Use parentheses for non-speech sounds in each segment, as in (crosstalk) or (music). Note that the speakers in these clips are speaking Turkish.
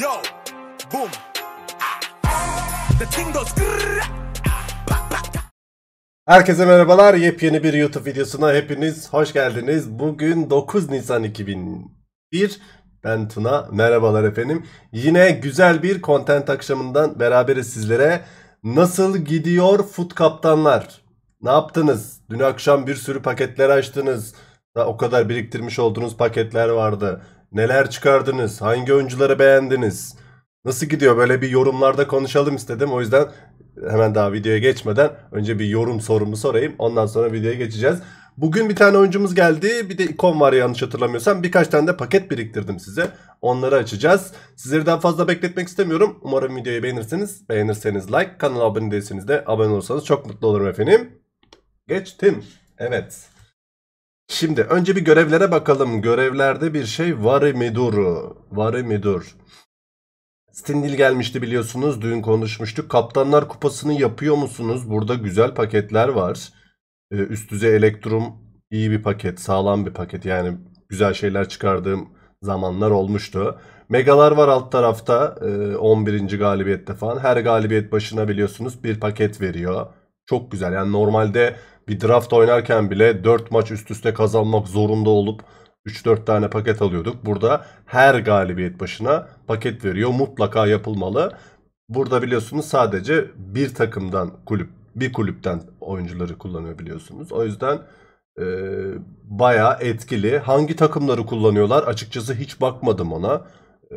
Yo, boom. Ah. The thing goes. Herkese merhabalar. Yepyeni bir YouTube videosuna hepiniz hoş geldiniz. Bugün 9 Nisan 2001. Ben Tuna. Merhabalar efendim. Yine güzel bir content akşamından beraberiz sizlere. Nasıl gidiyor fut kaptanlar? Ne yaptınız? Dün akşam bir sürü paketler açtınız. O kadar biriktirmiş olduğunuz paketler vardı. Neler çıkardınız? Hangi oyuncuları beğendiniz? Nasıl gidiyor? Böyle bir yorumlarda konuşalım istedim. O yüzden hemen daha videoya geçmeden önce bir yorum sorumu sorayım. Ondan sonra videoya geçeceğiz. Bugün bir tane oyuncumuz geldi. Bir de ikon var yanlış hatırlamıyorsam. Birkaç tane de paket biriktirdim size. Onları açacağız. Sizleri daha fazla bekletmek istemiyorum. Umarım videoyu beğenirsiniz. Beğenirseniz like, kanala abone değilseniz de abone olursanız çok mutlu olurum efendim. Geçtim. Evet. Şimdi önce bir görevlere bakalım. Görevlerde bir şey varı miduru. Varı midur. Stindil gelmişti biliyorsunuz. Dün konuşmuştuk. Kaptanlar kupasını yapıyor musunuz? Burada güzel paketler var. Ee, üst düzey elektrum iyi bir paket. Sağlam bir paket. Yani güzel şeyler çıkardığım zamanlar olmuştu. Megalar var alt tarafta. Ee, 11. galibiyette falan. Her galibiyet başına biliyorsunuz bir paket veriyor. Çok güzel. Yani normalde bir draft oynarken bile 4 maç üst üste kazanmak zorunda olup 3-4 tane paket alıyorduk. Burada her galibiyet başına paket veriyor. Mutlaka yapılmalı. Burada biliyorsunuz sadece bir takımdan kulüp, bir kulüpten oyuncuları kullanıyor biliyorsunuz. O yüzden e, bayağı etkili. Hangi takımları kullanıyorlar? Açıkçası hiç bakmadım ona. E,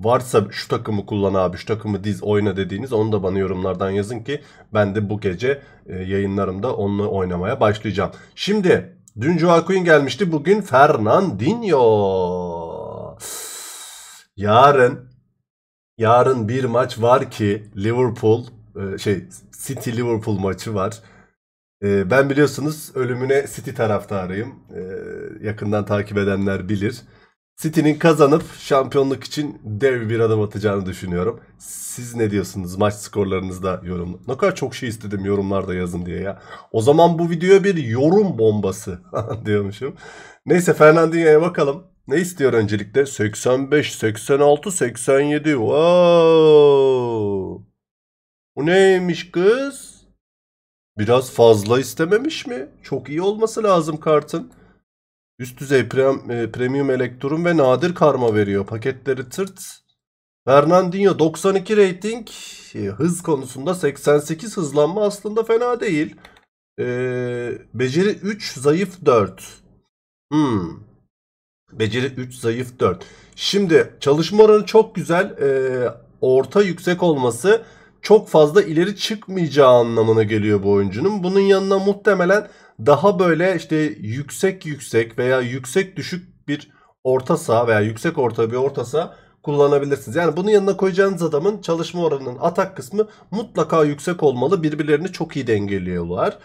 varsa şu takımı kullan abi şu takımı diz oyna dediğiniz onu da bana yorumlardan yazın ki ben de bu gece e, yayınlarımda onunla oynamaya başlayacağım. Şimdi dün Joao Quinn gelmişti bugün Fernandinho. Yarın yarın bir maç var ki Liverpool e, şey City Liverpool maçı var. E, ben biliyorsunuz ölümüne City taraftarıyım. Yakından takip edenler bilir. City'nin kazanıp şampiyonluk için dev bir adım atacağını düşünüyorum. Siz ne diyorsunuz? Maç skorlarınızda yorum. Ne kadar çok şey istedim yorumlarda yazın diye ya. O zaman bu video bir yorum bombası (laughs) diyormuşum. Neyse Fernandinho'ya bakalım. Ne istiyor öncelikle? 85, 86, 87. Wow. Bu neymiş kız? Biraz fazla istememiş mi? Çok iyi olması lazım kartın. Üst düzey prem, e, premium elektrum ve nadir karma veriyor. Paketleri tırt. Fernandinho 92 rating. E, hız konusunda 88 hızlanma aslında fena değil. Ee, beceri 3 zayıf 4. Hmm. Beceri 3 zayıf 4. Şimdi çalışma oranı çok güzel. Ee, orta yüksek olması çok fazla ileri çıkmayacağı anlamına geliyor bu oyuncunun. Bunun yanına muhtemelen daha böyle işte yüksek yüksek veya yüksek düşük bir orta saha veya yüksek orta bir orta saha kullanabilirsiniz. Yani bunun yanına koyacağınız adamın çalışma oranının atak kısmı mutlaka yüksek olmalı. Birbirlerini çok iyi dengeliyorlar.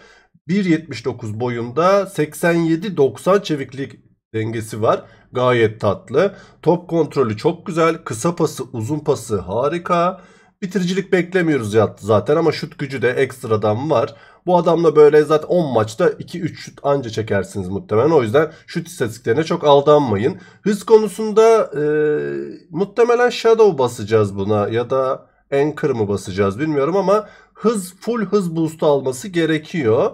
1.79 boyunda 87-90 çeviklik dengesi var. Gayet tatlı. Top kontrolü çok güzel. Kısa pası, uzun pası harika. Bitiricilik beklemiyoruz zaten ama şut gücü de ekstradan var. Bu adamla böyle zaten 10 maçta 2-3 şut anca çekersiniz muhtemelen. O yüzden şut istatistiklerine çok aldanmayın. Hız konusunda e, muhtemelen Shadow basacağız buna ya da Anchor mı basacağız bilmiyorum ama hız full hız boost'u alması gerekiyor.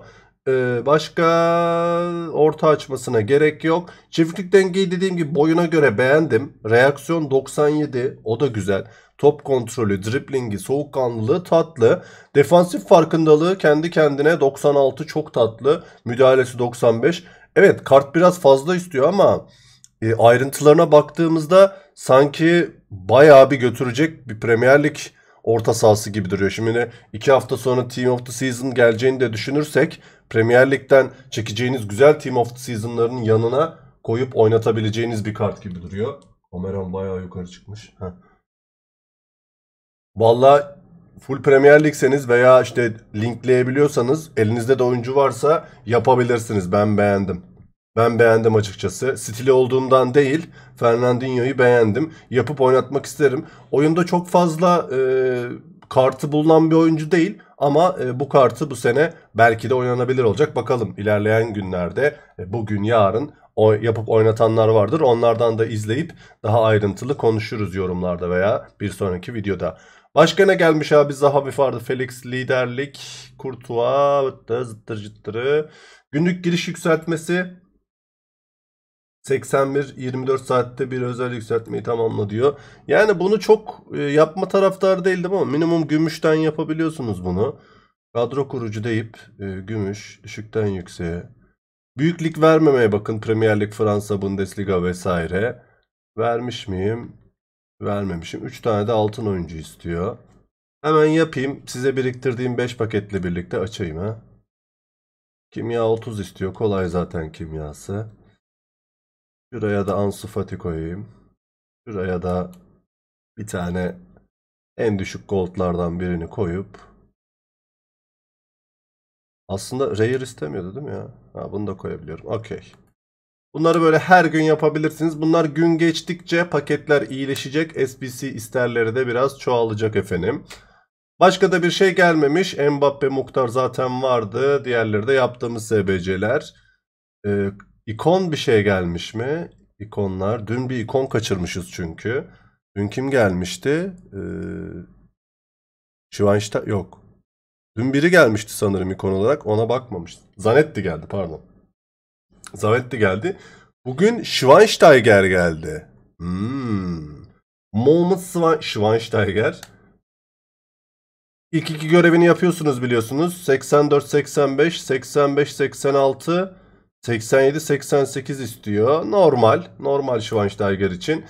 E, başka orta açmasına gerek yok. Çiftlik dengeyi dediğim gibi boyuna göre beğendim. Reaksiyon 97 o da güzel top kontrolü, driplingi, soğukkanlılığı tatlı. Defansif farkındalığı kendi kendine 96 çok tatlı. Müdahalesi 95. Evet kart biraz fazla istiyor ama e, ayrıntılarına baktığımızda sanki bayağı bir götürecek bir Premier Lig orta sahası gibi duruyor. Şimdi iki hafta sonra Team of the Season geleceğini de düşünürsek Premier Lig'den çekeceğiniz güzel Team of the Season'ların yanına koyup oynatabileceğiniz bir kart gibi duruyor. Omeran bayağı yukarı çıkmış. Heh. Valla full Premier Lig'seniz veya işte linkleyebiliyorsanız elinizde de oyuncu varsa yapabilirsiniz. Ben beğendim. Ben beğendim açıkçası. Stili olduğundan değil, Fernandinho'yu beğendim. Yapıp oynatmak isterim. Oyunda çok fazla e, kartı bulunan bir oyuncu değil ama e, bu kartı bu sene belki de oynanabilir olacak. Bakalım ilerleyen günlerde, e, bugün, yarın o yapıp oynatanlar vardır. Onlardan da izleyip daha ayrıntılı konuşuruz yorumlarda veya bir sonraki videoda. Başka ne gelmiş abi? Zaha vardı. Felix liderlik. Kurtuğa zıttır zıttır zıttırı. Günlük giriş yükseltmesi. 81-24 saatte bir özel yükseltmeyi tamamla diyor. Yani bunu çok e, yapma taraftar değildim ama minimum gümüşten yapabiliyorsunuz bunu. Kadro kurucu deyip e, gümüş düşükten yükseğe Büyük lig vermemeye bakın. Premier Lig, Fransa, Bundesliga vesaire. Vermiş miyim? Vermemişim. 3 tane de altın oyuncu istiyor. Hemen yapayım. Size biriktirdiğim 5 paketle birlikte açayım ha. Kimya 30 istiyor. Kolay zaten kimyası. Şuraya da Ansu Fati koyayım. Şuraya da bir tane en düşük goldlardan birini koyup aslında Rayer istemiyordu değil mi ya? Ha, bunu da koyabiliyorum. Okey. Bunları böyle her gün yapabilirsiniz. Bunlar gün geçtikçe paketler iyileşecek. SBC isterleri de biraz çoğalacak efendim. Başka da bir şey gelmemiş. Mbappe Muktar zaten vardı. Diğerleri de yaptığımız SBC'ler. Ee, ikon bir şey gelmiş mi? İkonlar. Dün bir ikon kaçırmışız çünkü. Dün kim gelmişti? Ee, Şivanşta yok. Dün biri gelmişti sanırım ikon olarak. Ona bakmamıştım. Zanetti geldi pardon. Zanetti geldi. Bugün Schweinsteiger geldi. Hmm. Moment Schweinsteiger. İlk iki görevini yapıyorsunuz biliyorsunuz. 84, 85, 85, 86, 87, 88 istiyor. Normal. Normal Schweinsteiger için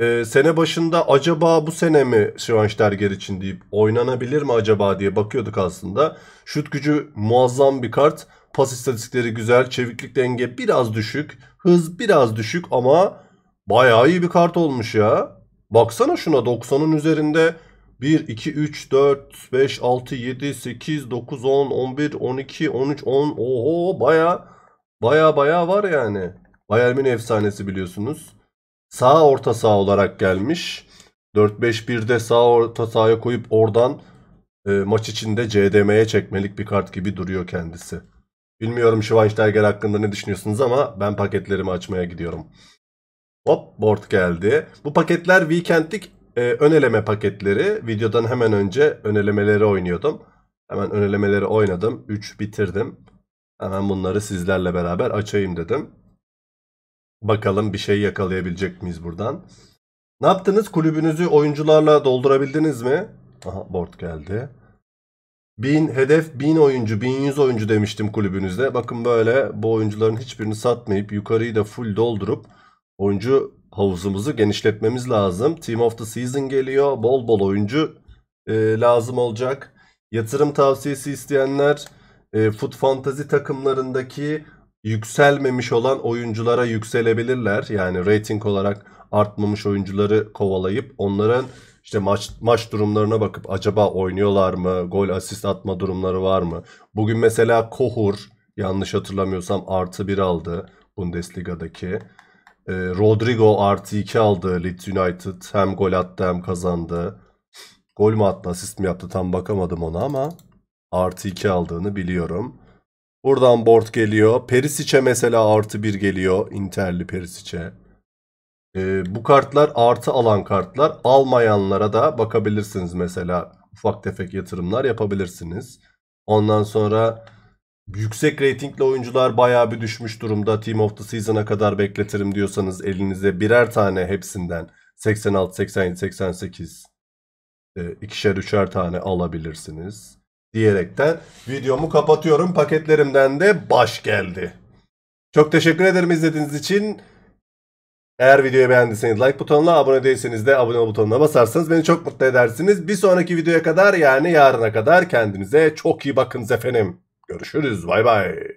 e, sene başında acaba bu sene mi Schweinsteiger için deyip oynanabilir mi acaba diye bakıyorduk aslında. Şut gücü muazzam bir kart. Pas istatistikleri güzel. Çeviklik denge biraz düşük. Hız biraz düşük ama bayağı iyi bir kart olmuş ya. Baksana şuna 90'ın üzerinde 1, 2, 3, 4, 5, 6, 7, 8, 9, 10, 11, 12, 13, 10. Oho baya baya baya var yani. Bayern Münih efsanesi biliyorsunuz sağ orta saha olarak gelmiş. 4-5-1'de sağ orta sahaya koyup oradan e, maç içinde CDM'ye çekmelik bir kart gibi duruyor kendisi. Bilmiyorum Schweinsteiger hakkında ne düşünüyorsunuz ama ben paketlerimi açmaya gidiyorum. Hop board geldi. Bu paketler weekendlik e, öneleme paketleri. Videodan hemen önce önelemeleri oynuyordum. Hemen önelemeleri oynadım. 3 bitirdim. Hemen bunları sizlerle beraber açayım dedim. Bakalım bir şey yakalayabilecek miyiz buradan. Ne yaptınız? Kulübünüzü oyuncularla doldurabildiniz mi? Aha board geldi. 1000 hedef 1000 oyuncu 1100 oyuncu demiştim kulübünüzde. Bakın böyle bu oyuncuların hiçbirini satmayıp yukarıyı da full doldurup oyuncu havuzumuzu genişletmemiz lazım. Team of the Season geliyor. Bol bol oyuncu e, lazım olacak. Yatırım tavsiyesi isteyenler e, Foot Fantasy takımlarındaki yükselmemiş olan oyunculara yükselebilirler. Yani rating olarak artmamış oyuncuları kovalayıp onların işte maç maç durumlarına bakıp acaba oynuyorlar mı? Gol asist atma durumları var mı? Bugün mesela Kohur yanlış hatırlamıyorsam artı bir aldı Bundesliga'daki. E, Rodrigo artı 2 aldı Leeds United. Hem gol attı hem kazandı. Gol mü attı asist mi yaptı tam bakamadım ona ama artı 2 aldığını biliyorum. Buradan Bort geliyor. Perisic'e mesela artı bir geliyor. Interli Perisic'e. Ee, bu kartlar artı alan kartlar. Almayanlara da bakabilirsiniz mesela. Ufak tefek yatırımlar yapabilirsiniz. Ondan sonra yüksek reytingli oyuncular bayağı bir düşmüş durumda. Team of the Season'a kadar bekletirim diyorsanız elinize birer tane hepsinden 86, 87, 88 ikişer üçer tane alabilirsiniz diyerekten videomu kapatıyorum. Paketlerimden de baş geldi. Çok teşekkür ederim izlediğiniz için. Eğer videoyu beğendiyseniz like butonuna, abone değilseniz de abone butonuna basarsanız beni çok mutlu edersiniz. Bir sonraki videoya kadar yani yarına kadar kendinize çok iyi bakınız efendim. Görüşürüz. Bay bay.